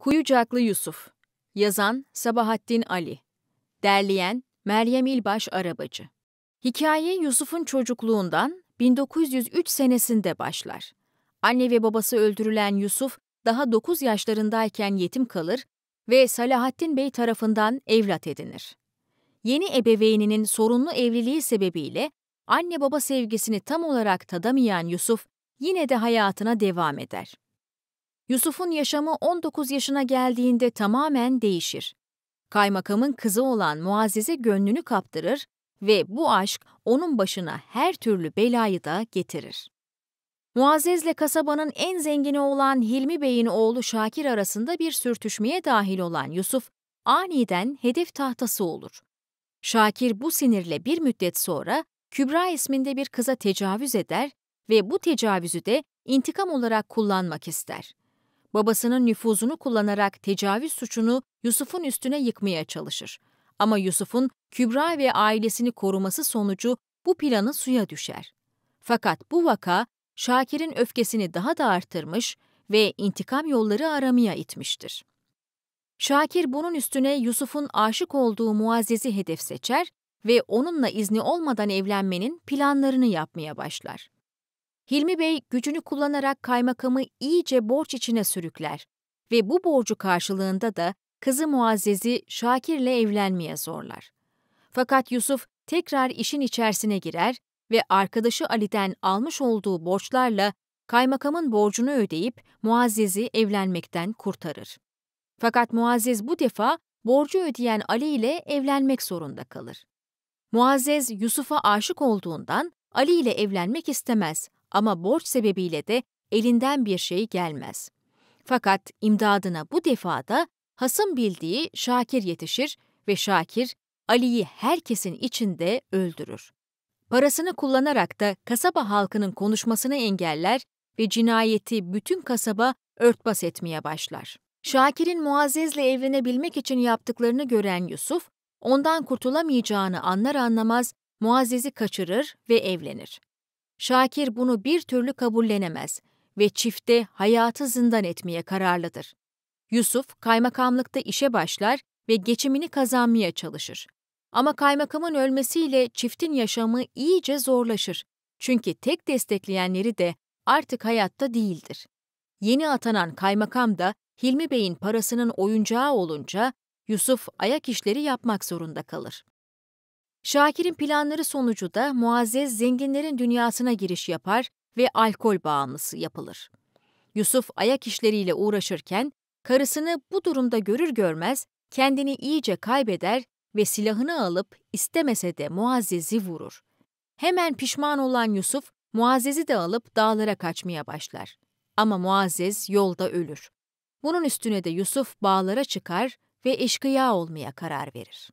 Kuyucaklı Yusuf Yazan Sabahattin Ali Derleyen Meryem İlbaş Arabacı Hikaye Yusuf'un çocukluğundan 1903 senesinde başlar. Anne ve babası öldürülen Yusuf daha 9 yaşlarındayken yetim kalır ve Salahattin Bey tarafından evlat edinir. Yeni ebeveyninin sorunlu evliliği sebebiyle anne baba sevgisini tam olarak tadamayan Yusuf yine de hayatına devam eder. Yusuf'un yaşamı 19 yaşına geldiğinde tamamen değişir. Kaymakamın kızı olan Muazzez'e gönlünü kaptırır ve bu aşk onun başına her türlü belayı da getirir. Muazzez'le kasabanın en zengini olan Hilmi Bey'in oğlu Şakir arasında bir sürtüşmeye dahil olan Yusuf, aniden hedef tahtası olur. Şakir bu sinirle bir müddet sonra Kübra isminde bir kıza tecavüz eder ve bu tecavüzü de intikam olarak kullanmak ister babasının nüfuzunu kullanarak tecavüz suçunu Yusuf'un üstüne yıkmaya çalışır. Ama Yusuf'un Kübra ve ailesini koruması sonucu bu planı suya düşer. Fakat bu vaka Şakir'in öfkesini daha da arttırmış ve intikam yolları aramaya itmiştir. Şakir bunun üstüne Yusuf'un aşık olduğu Muazzez'i hedef seçer ve onunla izni olmadan evlenmenin planlarını yapmaya başlar. Hilmi Bey gücünü kullanarak kaymakamı iyice borç içine sürükler ve bu borcu karşılığında da kızı Muazzez'i Şakir'le evlenmeye zorlar. Fakat Yusuf tekrar işin içerisine girer ve arkadaşı Ali'den almış olduğu borçlarla kaymakamın borcunu ödeyip Muazzez'i evlenmekten kurtarır. Fakat Muazzez bu defa borcu ödeyen Ali ile evlenmek zorunda kalır. Muazzez Yusuf'a aşık olduğundan Ali ile evlenmek istemez ama borç sebebiyle de elinden bir şey gelmez. Fakat imdadına bu defa da Has'ın bildiği Şakir yetişir ve Şakir Ali'yi herkesin içinde öldürür. Parasını kullanarak da kasaba halkının konuşmasını engeller ve cinayeti bütün kasaba örtbas etmeye başlar. Şakir'in Muazzez'le evlenebilmek için yaptıklarını gören Yusuf, ondan kurtulamayacağını anlar anlamaz Muazzez'i kaçırır ve evlenir. Şakir bunu bir türlü kabullenemez ve çifte hayatı zindan etmeye kararlıdır. Yusuf kaymakamlıkta işe başlar ve geçimini kazanmaya çalışır. Ama kaymakamın ölmesiyle çiftin yaşamı iyice zorlaşır. Çünkü tek destekleyenleri de artık hayatta değildir. Yeni atanan kaymakam da Hilmi Bey'in parasının oyuncağı olunca Yusuf ayak işleri yapmak zorunda kalır. Şakir'in planları sonucu da Muazzez zenginlerin dünyasına giriş yapar ve alkol bağımlısı yapılır. Yusuf ayak işleriyle uğraşırken karısını bu durumda görür görmez kendini iyice kaybeder ve silahını alıp istemese de Muazzez'i vurur. Hemen pişman olan Yusuf Muazzez'i de alıp dağlara kaçmaya başlar. Ama Muazzez yolda ölür. Bunun üstüne de Yusuf bağlara çıkar ve eşkıya olmaya karar verir.